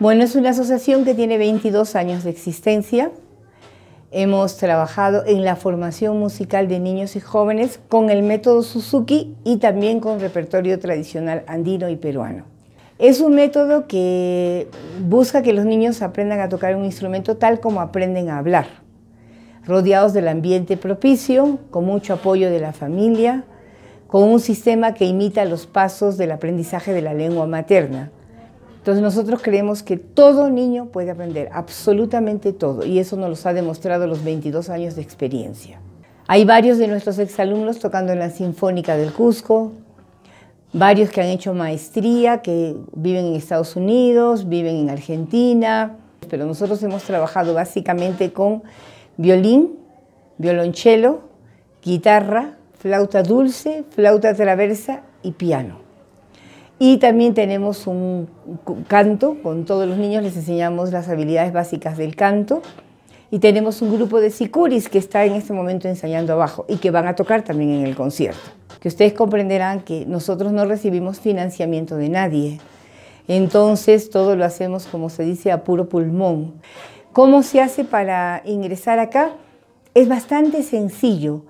Bueno, es una asociación que tiene 22 años de existencia. Hemos trabajado en la formación musical de niños y jóvenes con el método Suzuki y también con repertorio tradicional andino y peruano. Es un método que busca que los niños aprendan a tocar un instrumento tal como aprenden a hablar rodeados del ambiente propicio, con mucho apoyo de la familia, con un sistema que imita los pasos del aprendizaje de la lengua materna. Entonces nosotros creemos que todo niño puede aprender, absolutamente todo, y eso nos lo ha demostrado los 22 años de experiencia. Hay varios de nuestros exalumnos tocando en la Sinfónica del Cusco, varios que han hecho maestría, que viven en Estados Unidos, viven en Argentina, pero nosotros hemos trabajado básicamente con violín, violonchelo, guitarra, flauta dulce, flauta traversa y piano. Y también tenemos un canto, con todos los niños les enseñamos las habilidades básicas del canto. Y tenemos un grupo de sicuris que está en este momento ensayando abajo y que van a tocar también en el concierto. Que ustedes comprenderán que nosotros no recibimos financiamiento de nadie. Entonces todo lo hacemos, como se dice, a puro pulmón. ¿Cómo se hace para ingresar acá? Es bastante sencillo.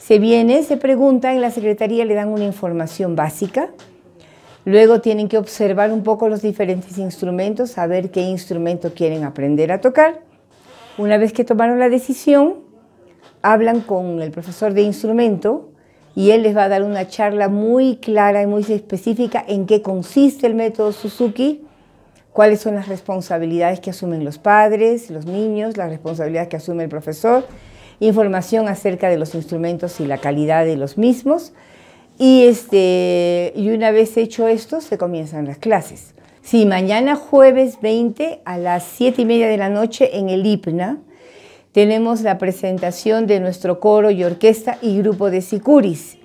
Se viene, se pregunta, en la secretaría le dan una información básica. Luego tienen que observar un poco los diferentes instrumentos, saber qué instrumento quieren aprender a tocar. Una vez que tomaron la decisión, hablan con el profesor de instrumento y él les va a dar una charla muy clara y muy específica en qué consiste el método Suzuki, cuáles son las responsabilidades que asumen los padres, los niños, las responsabilidades que asume el profesor, información acerca de los instrumentos y la calidad de los mismos. Y, este, y una vez hecho esto, se comienzan las clases. Sí, mañana jueves 20 a las 7 y media de la noche en el IPNA tenemos la presentación de nuestro coro y orquesta y grupo de sicuris.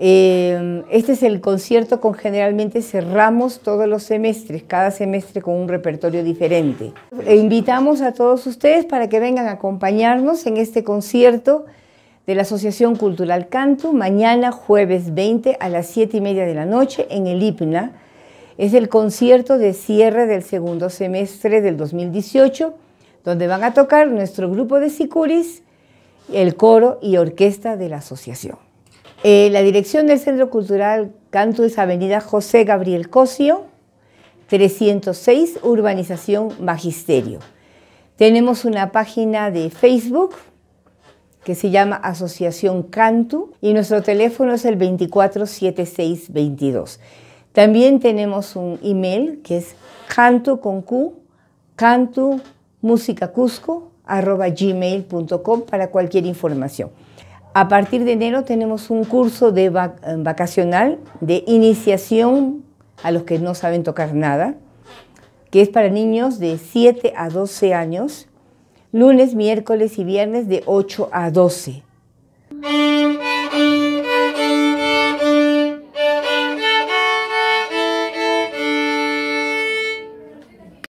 Eh, este es el concierto con generalmente cerramos todos los semestres, cada semestre con un repertorio diferente. E invitamos a todos ustedes para que vengan a acompañarnos en este concierto de la Asociación Cultural Canto, mañana jueves 20 a las 7 y media de la noche en el IPNA. Es el concierto de cierre del segundo semestre del 2018, donde van a tocar nuestro grupo de sicuris, el coro y orquesta de la asociación. Eh, la dirección del Centro Cultural Cantu es Avenida José Gabriel Cosio, 306, Urbanización Magisterio. Tenemos una página de Facebook que se llama Asociación Cantu y nuestro teléfono es el 247622. También tenemos un email que es cantu con Q, cantu, para cualquier información. A partir de enero tenemos un curso de eh, vacacional de iniciación a los que no saben tocar nada, que es para niños de 7 a 12 años, lunes, miércoles y viernes de 8 a 12.